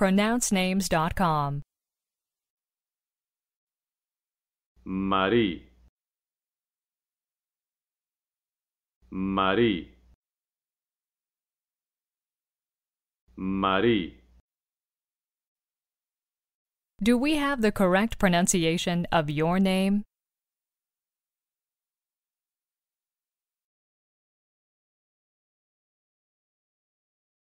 pronouncenames.com. Marie Marie Marie Do we have the correct pronunciation of your name?